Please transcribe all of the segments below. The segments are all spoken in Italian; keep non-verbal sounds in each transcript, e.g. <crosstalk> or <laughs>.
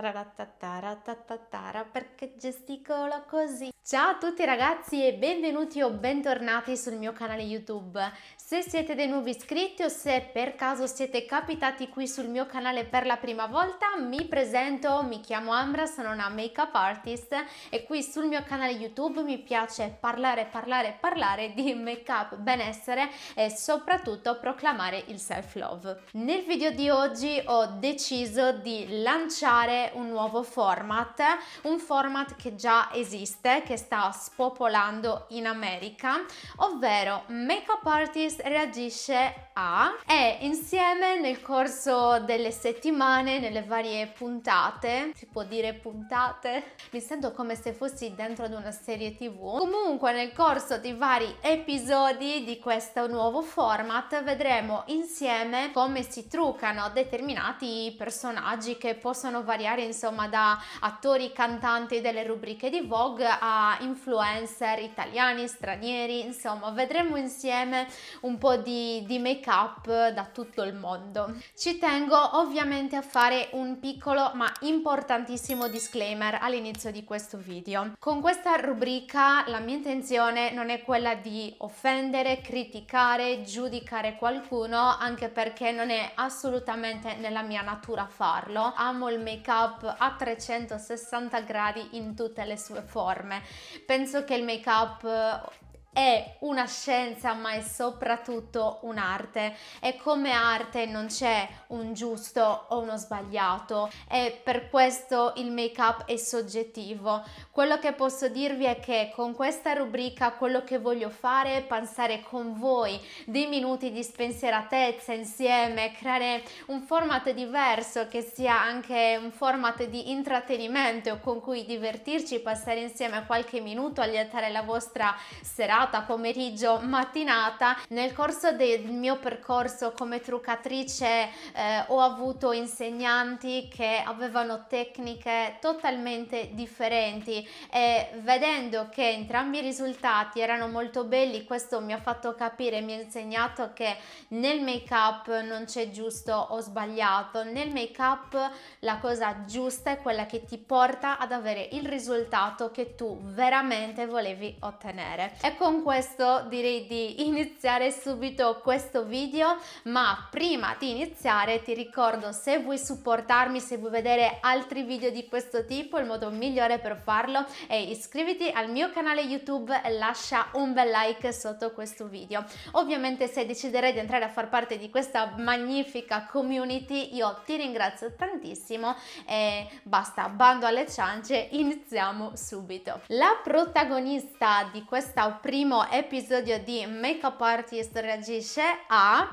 per perché gesticolo così. Ciao a tutti ragazzi e benvenuti o bentornati sul mio canale YouTube. Se siete dei nuovi iscritti o se per caso siete capitati qui sul mio canale per la prima volta, mi presento, mi chiamo Ambra, sono una make-up artist e qui sul mio canale YouTube mi piace parlare, parlare, parlare di make-up, benessere e soprattutto proclamare il self-love. Nel video di oggi ho deciso di lanciare un nuovo format, un format format che già esiste, che sta spopolando in America, ovvero Makeup Artist reagisce a e insieme nel corso delle settimane, nelle varie puntate, si può dire puntate, mi sento come se fossi dentro ad una serie tv, comunque nel corso di vari episodi di questo nuovo format vedremo insieme come si truccano determinati personaggi che possono variare insomma da attori, cantanti, anche delle rubriche di Vogue a influencer italiani, stranieri, insomma vedremo insieme un po' di, di make up da tutto il mondo. Ci tengo ovviamente a fare un piccolo ma importantissimo disclaimer all'inizio di questo video. Con questa rubrica la mia intenzione non è quella di offendere, criticare, giudicare qualcuno anche perché non è assolutamente nella mia natura farlo. Amo il make up a 360 gradi in tutte le sue forme. Penso che il make up è una scienza ma è soprattutto un'arte e come arte non c'è un giusto o uno sbagliato e per questo il make up è soggettivo. Quello che posso dirvi è che con questa rubrica quello che voglio fare è pensare con voi dei minuti di spensieratezza insieme, creare un format diverso che sia anche un format di intrattenimento con cui divertirci, passare insieme qualche minuto, allietare la vostra serata serata, pomeriggio, mattinata. Nel corso del mio percorso come truccatrice eh, ho avuto insegnanti che avevano tecniche totalmente differenti e vedendo che entrambi i risultati erano molto belli, questo mi ha fatto capire, mi ha insegnato che nel make up non c'è giusto o sbagliato, nel make up la cosa giusta è quella che ti porta ad avere il risultato che tu veramente volevi ottenere. E con con questo direi di <laughs> iniziare subito questo video, ma prima di iniziare ti ricordo se vuoi supportarmi, se vuoi vedere altri video di questo tipo, il modo migliore per farlo è iscriviti al mio canale YouTube e lascia un bel like sotto questo video. Ovviamente se deciderai di entrare a far parte di questa magnifica community io ti ringrazio tantissimo e basta, bando alle ciance, iniziamo subito. La protagonista di questa prima primo episodio di Makeup Artist reagisce a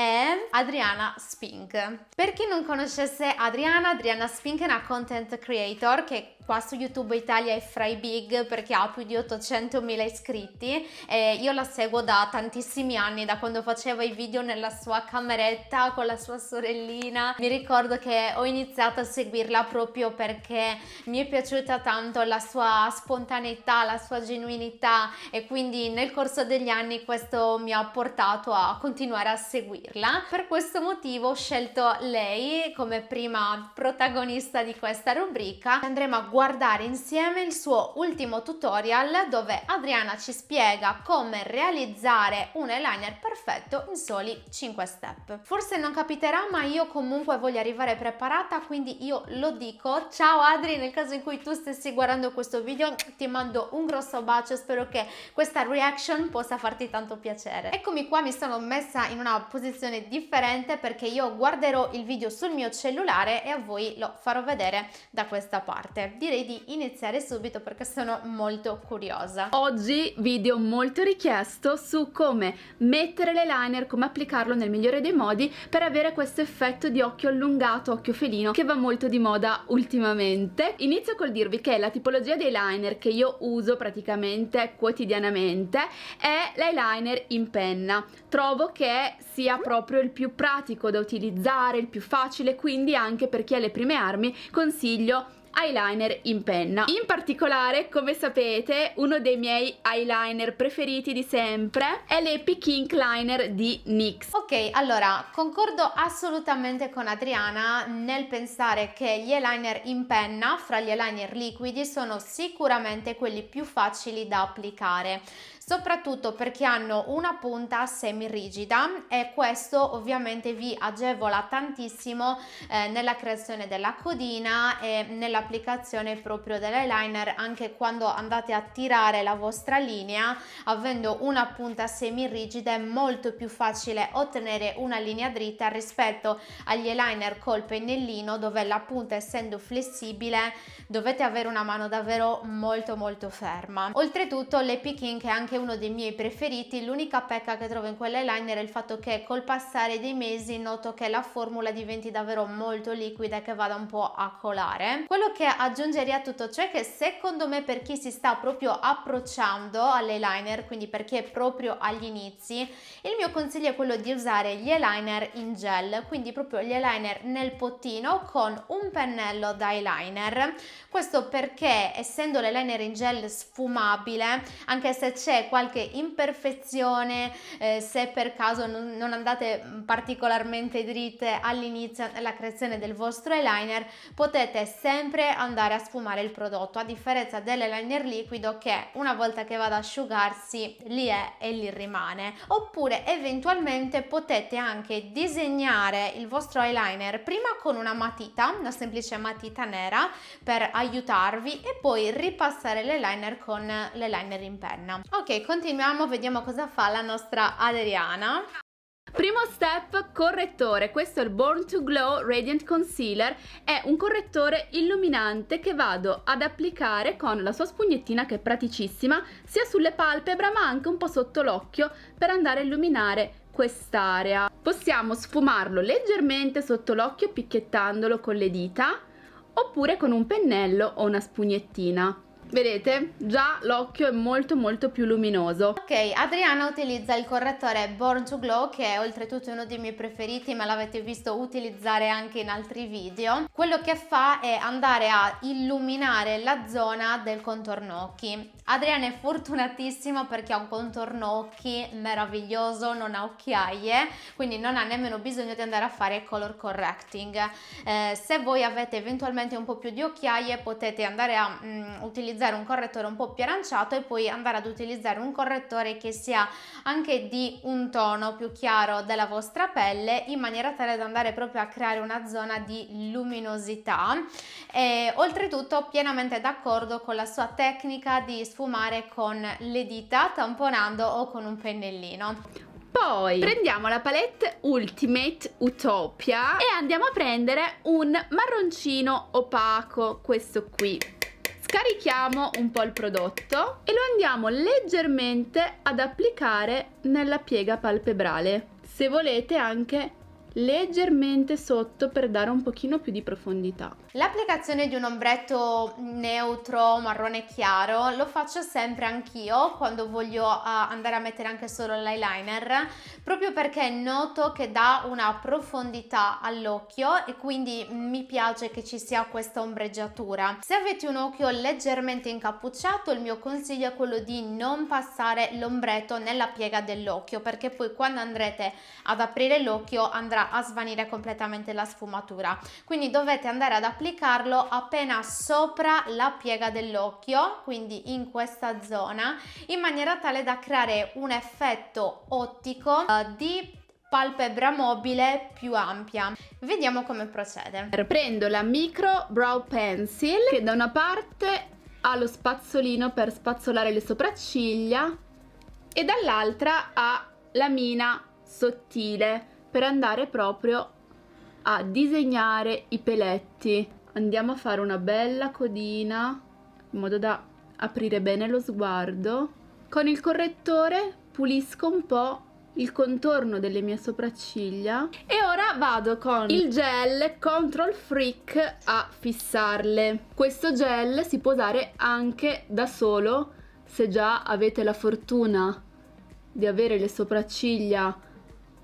è Adriana Spink. Per chi non conoscesse Adriana, Adriana Spink è una content creator che qua su YouTube Italia è fra i big perché ha più di 800.000 iscritti e io la seguo da tantissimi anni, da quando faceva i video nella sua cameretta con la sua sorellina. Mi ricordo che ho iniziato a seguirla proprio perché mi è piaciuta tanto la sua spontaneità, la sua genuinità e quindi nel corso degli anni questo mi ha portato a continuare a seguirla dirla. Per questo motivo ho scelto lei come prima protagonista di questa rubrica. Andremo a guardare insieme il suo ultimo tutorial dove Adriana ci spiega come realizzare un eyeliner perfetto in soli 5 step. Forse non capiterà ma io comunque voglio arrivare preparata quindi io lo dico. Ciao Adri nel caso in cui tu stessi guardando questo video ti mando un grosso bacio spero che questa reaction possa farti tanto piacere. Eccomi qua mi sono messa in una posizione posizione differente perché io guarderò il video sul mio cellulare e a voi lo farò vedere da questa parte. Direi di iniziare subito perché sono molto curiosa. Oggi video molto richiesto su come mettere l'eyeliner, come applicarlo nel migliore dei modi per avere questo effetto di occhio allungato, occhio felino che va molto di moda ultimamente. Inizio col dirvi che la tipologia di eyeliner che io uso praticamente quotidianamente è l'eyeliner in penna. Trovo che sia proprio il più pratico da utilizzare, il più facile, quindi anche per chi ha le prime armi consiglio eyeliner in penna. In particolare, come sapete, uno dei miei eyeliner preferiti di sempre è l'Epic Ink Liner di NYX. Ok, allora, concordo assolutamente con Adriana nel pensare che gli eyeliner in penna, fra gli eyeliner liquidi, sono sicuramente quelli più facili da applicare soprattutto perché hanno una punta semi rigida e questo ovviamente vi agevola tantissimo eh, nella creazione della codina e nella l'applicazione proprio dell'eyeliner anche quando andate a tirare la vostra linea avendo una punta semi rigida è molto più facile ottenere una linea dritta rispetto agli eyeliner col pennellino dove la punta essendo flessibile dovete avere una mano davvero molto molto ferma oltretutto l'epic ink è anche uno dei miei preferiti l'unica pecca che trovo in quell'eyeliner è il fatto che col passare dei mesi noto che la formula diventi davvero molto liquida e che vada un po' a colare quello quello che aggiungerei a tutto ciò è che secondo me per chi si sta proprio approcciando all'eyeliner, quindi per chi è proprio agli inizi, il mio consiglio è quello di usare gli eyeliner in gel, quindi proprio gli eyeliner nel pottino con un pennello da eyeliner. Questo perché essendo l'eyeliner in gel sfumabile, anche se c'è qualche imperfezione, eh, se per caso non, non andate particolarmente dritte all'inizio della creazione del vostro eyeliner, potete sempre sempre andare a sfumare il prodotto a differenza dell'eyeliner liquido che una volta che va ad asciugarsi lì è e lì rimane oppure eventualmente potete anche disegnare il vostro eyeliner prima con una matita una semplice matita nera per aiutarvi e poi ripassare l'eyeliner con l'eyeliner in penna ok continuiamo vediamo cosa fa la nostra Adriana Primo step, correttore. Questo è il Born to Glow Radiant Concealer. È un correttore illuminante che vado ad applicare con la sua spugnettina che è praticissima, sia sulle palpebra ma anche un po' sotto l'occhio per andare a illuminare quest'area. Possiamo sfumarlo leggermente sotto l'occhio picchiettandolo con le dita oppure con un pennello o una spugnettina. Vedete? Già l'occhio è molto molto più luminoso. Ok, Adriana utilizza il correttore Born to Glow che è oltretutto uno dei miei preferiti ma l'avete visto utilizzare anche in altri video. Quello che fa è andare a illuminare la zona del contorno occhi. Adriana è fortunatissima perché ha un contorno occhi meraviglioso, non ha occhiaie, quindi non ha nemmeno bisogno di andare a fare color correcting. Eh, se voi avete eventualmente un po' più di occhiaie potete andare a mm, utilizzare utilizzare un correttore un po' più aranciato e poi andare ad utilizzare un correttore che sia anche di un tono più chiaro della vostra pelle in maniera tale da andare proprio a creare una zona di luminosità e oltretutto pienamente d'accordo con la sua tecnica di sfumare con le dita tamponando o con un pennellino poi prendiamo la palette Ultimate Utopia e andiamo a prendere un marroncino opaco, questo qui Carichiamo un po' il prodotto e lo andiamo leggermente ad applicare nella piega palpebrale. Se volete anche leggermente sotto per dare un pochino più di profondità. L'applicazione di un ombretto neutro marrone chiaro lo faccio sempre anch'io quando voglio ah, andare a mettere anche solo l'eyeliner proprio perché noto che dà una profondità all'occhio e quindi mi piace che ci sia questa ombreggiatura. Se avete un occhio leggermente incappucciato il mio consiglio è quello di non passare l'ombretto nella piega dell'occhio perché poi quando andrete ad aprire l'occhio andrà andrà a svanire completamente la sfumatura quindi dovete andare ad applicarlo appena sopra la piega dell'occhio quindi in questa zona in maniera tale da creare un effetto ottico eh, di palpebra mobile più ampia. Vediamo come procede. Prendo la micro brow pencil che da una parte ha lo spazzolino per spazzolare le sopracciglia e dall'altra ha la mina sottile per andare proprio a disegnare i peletti andiamo a fare una bella codina in modo da aprire bene lo sguardo con il correttore pulisco un po' il contorno delle mie sopracciglia e ora vado con il gel Control Freak a fissarle questo gel si può usare anche da solo se già avete la fortuna di avere le sopracciglia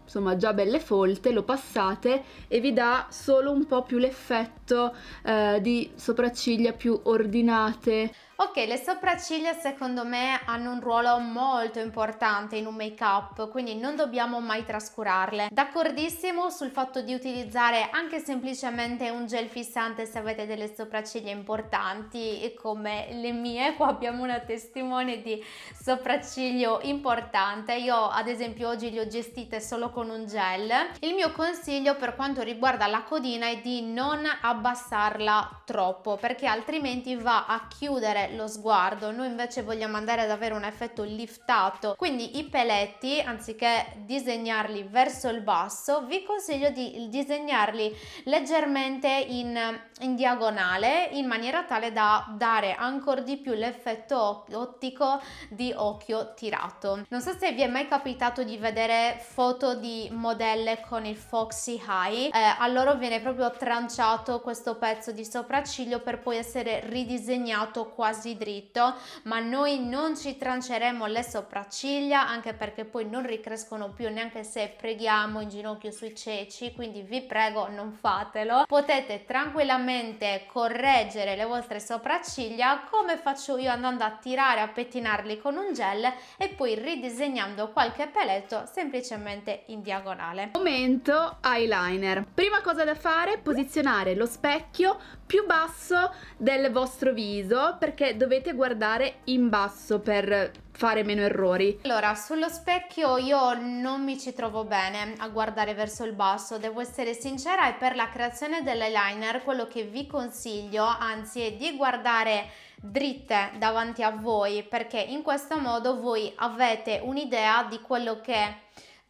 insomma già belle folte, lo passate e vi dà solo un po' più l'effetto eh, di sopracciglia più ordinate. Ok, le sopracciglia secondo me hanno un ruolo molto importante in un make up, quindi non dobbiamo mai trascurarle. D'accordissimo sul fatto di utilizzare anche semplicemente un gel fissante se avete delle sopracciglia importanti e come le mie, <laughs> qua abbiamo una testimone di sopracciglio importante. Io ad esempio oggi le ho gestite solo con un gel. Il mio consiglio per quanto riguarda la codina è di non abbassarla troppo perché altrimenti va a chiudere lo sguardo noi invece vogliamo andare ad avere un effetto liftato quindi i peletti anziché disegnarli verso il basso vi consiglio di disegnarli leggermente in, in diagonale in maniera tale da dare ancora di più l'effetto ottico di occhio tirato non so se vi è mai capitato di vedere foto di modelle con il foxy high eh, a loro viene proprio tranciato questo pezzo di sopracciglio per poi essere ridisegnato quasi quasi dritto ma noi non ci tranceremo le sopracciglia anche perché poi non ricrescono più neanche se preghiamo in ginocchio sui ceci quindi vi prego non fatelo potete tranquillamente correggere le vostre sopracciglia come faccio io andando a tirare a pettinarli con un gel e poi ridisegnando qualche peletto semplicemente in diagonale momento eyeliner prima cosa da fare posizionare lo specchio più basso del vostro viso perché perché dovete guardare in basso per fare meno errori. Allora, sullo specchio io non mi ci trovo bene a guardare verso il basso, devo essere sincera e per la creazione dell'eyeliner quello che vi consiglio anzi è di guardare dritte davanti a voi perché in questo modo voi avete un'idea di quello che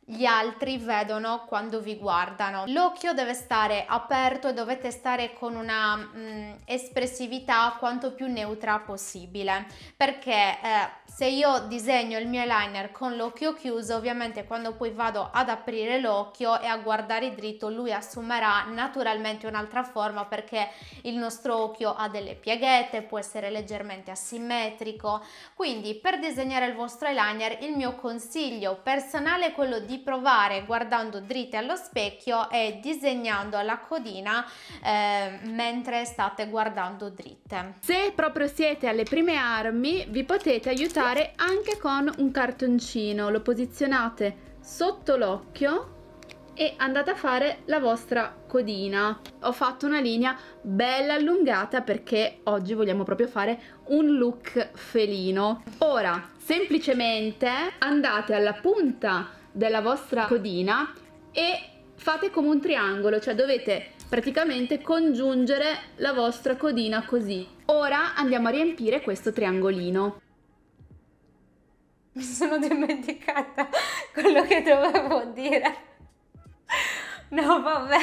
gli altri vedono quando vi guardano. L'occhio deve stare aperto e dovete stare con una mh, mm, espressività quanto più neutra possibile perché eh, se io disegno il mio eyeliner con l'occhio chiuso ovviamente quando poi vado ad aprire l'occhio e a guardare dritto lui assumerà naturalmente un'altra forma perché il nostro occhio ha delle pieghette, può essere leggermente asimmetrico quindi per disegnare il vostro eyeliner il mio consiglio personale è quello di di provare guardando dritte allo specchio e disegnando la codina eh, mentre state guardando dritte. Se proprio siete alle prime armi vi potete aiutare anche con un cartoncino, lo posizionate sotto l'occhio e andate a fare la vostra codina. Ho fatto una linea bella allungata perché oggi vogliamo proprio fare un look felino. Ora, semplicemente andate alla punta della vostra codina e fate come un triangolo, cioè dovete praticamente congiungere la vostra codina così. Ora andiamo a riempire questo triangolino. Mi sono dimenticata <laughs> quello che dovevo dire. No, vabbè.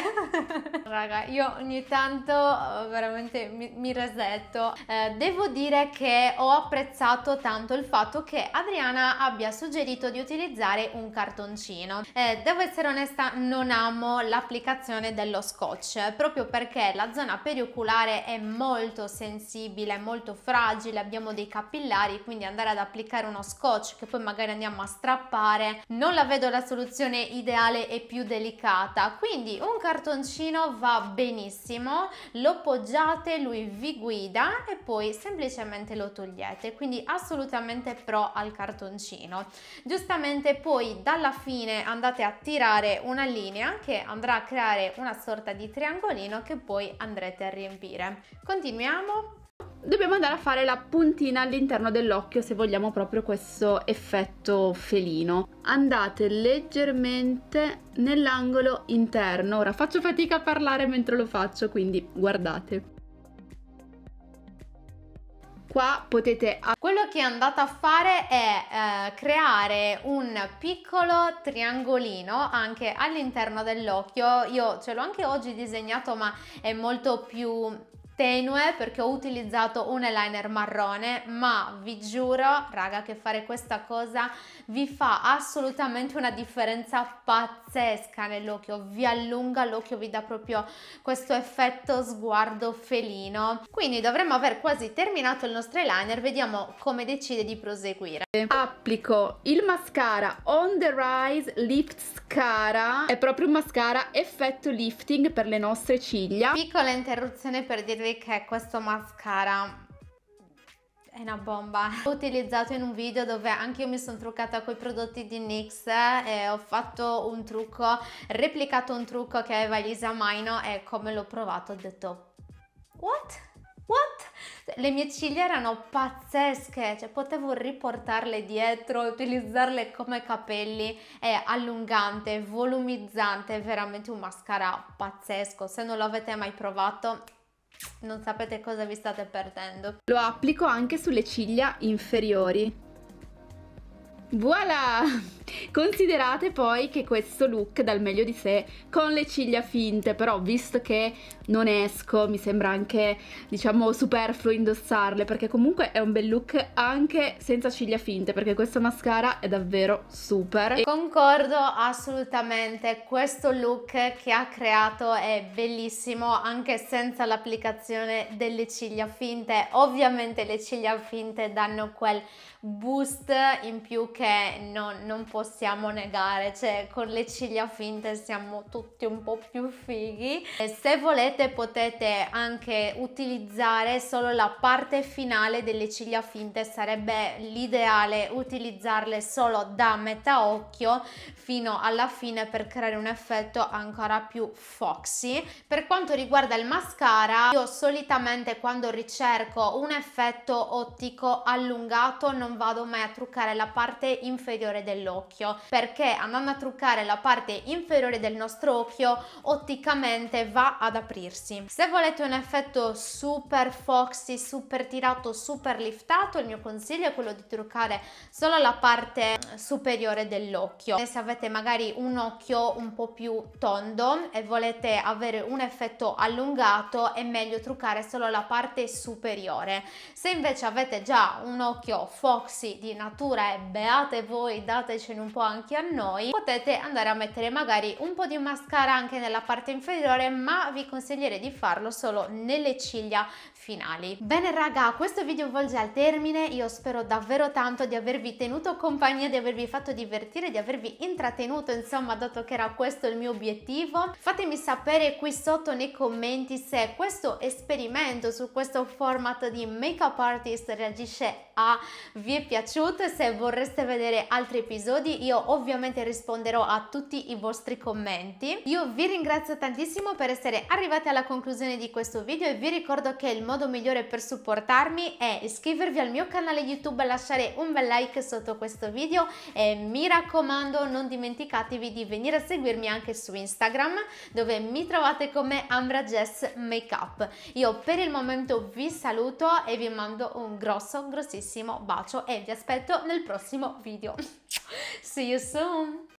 Raga, io ogni tanto eh, veramente mi, mi resetto. Eh, devo dire che ho apprezzato tanto il fatto che Adriana abbia suggerito di utilizzare un cartoncino. Eh, devo essere onesta, non amo l'applicazione dello scotch, proprio perché la zona perioculare è molto sensibile, molto fragile, abbiamo dei capillari, quindi andare ad applicare uno scotch che poi magari andiamo a strappare, non la vedo la soluzione ideale e più delicata quindi un cartoncino va benissimo lo poggiate lui vi guida e poi semplicemente lo togliete quindi assolutamente pro al cartoncino giustamente poi dalla fine andate a tirare una linea che andrà a creare una sorta di triangolino che poi andrete a riempire continuiamo dobbiamo andare a fare la puntina all'interno dell'occhio se vogliamo proprio questo effetto felino andate leggermente nell'angolo interno ora faccio fatica a parlare mentre lo faccio quindi guardate qua potete... Quello che è andata a fare è eh, creare un piccolo triangolino anche all'interno dell'occhio, io ce l'ho anche oggi disegnato ma è molto più tenue perché ho utilizzato un eyeliner marrone ma vi giuro raga che fare questa cosa vi fa assolutamente una differenza pazzesca nell'occhio vi allunga l'occhio vi dà proprio questo effetto sguardo felino quindi dovremmo aver quasi terminato il nostro eyeliner vediamo come decide di proseguire applico il mascara on the rise lift scara è proprio un mascara effetto lifting per le nostre ciglia piccola interruzione per dirvi che questo mascara è una bomba l'ho utilizzato in un video dove anche io mi sono truccata con i prodotti di NYX e ho fatto un trucco replicato un trucco che aveva Lisa Maino e come l'ho provato ho detto what? what? le mie ciglia erano pazzesche cioè potevo riportarle dietro utilizzarle come capelli è allungante volumizzante veramente un mascara pazzesco se non l'avete mai provato non sapete cosa vi state perdendo. Lo applico anche sulle ciglia inferiori. Voilà! Considerate poi che questo look dal meglio di sé con le ciglia finte, però visto che non esco mi sembra anche diciamo superfluo indossarle perché comunque è un bel look anche senza ciglia finte perché questo mascara è davvero super. Concordo assolutamente, questo look che ha creato è bellissimo anche senza l'applicazione delle ciglia finte, ovviamente le ciglia finte danno quel boost in più che che no, non possiamo negare, cioè con le ciglia finte siamo tutti un po' più fighi. E se volete potete anche utilizzare solo la parte finale delle ciglia finte, sarebbe l'ideale utilizzarle solo da metà occhio fino alla fine per creare un effetto ancora più foxy. Per quanto riguarda il mascara, io solitamente quando ricerco un effetto ottico allungato non vado mai a truccare la parte inferiore dell'occhio perché andando a truccare la parte inferiore del nostro occhio otticamente va ad aprirsi. Se volete un effetto super foxy, super tirato, super liftato, il mio consiglio è quello di truccare solo la parte superiore dell'occhio. Se avete magari un occhio un po' più tondo e volete avere un effetto allungato è meglio truccare solo la parte superiore. Se invece avete già un occhio foxy di natura e beato date voi, datecene un po' anche a noi, potete andare a mettere magari un po' di mascara anche nella parte inferiore, ma vi consiglierei di farlo solo nelle ciglia finali. Bene raga, questo video volge al termine, io spero davvero tanto di avervi tenuto compagnia, di avervi fatto divertire, di avervi intrattenuto, insomma, dato che era questo il mio obiettivo. Fatemi sapere qui sotto nei commenti se questo esperimento su questo format di make up artist reagisce a vi è piaciuto e se vorreste volete vedere altri episodi io ovviamente risponderò a tutti i vostri commenti. Io vi ringrazio tantissimo per essere arrivati alla conclusione di questo video e vi ricordo che il modo migliore per supportarmi è iscrivervi al mio canale YouTube lasciare un bel like sotto questo video e mi raccomando non dimenticatevi di venire a seguirmi anche su Instagram dove mi trovate come Ambra Jess Makeup. Io per il momento vi saluto e vi mando un grosso grossissimo bacio e vi aspetto nel prossimo video. <laughs> See you soon!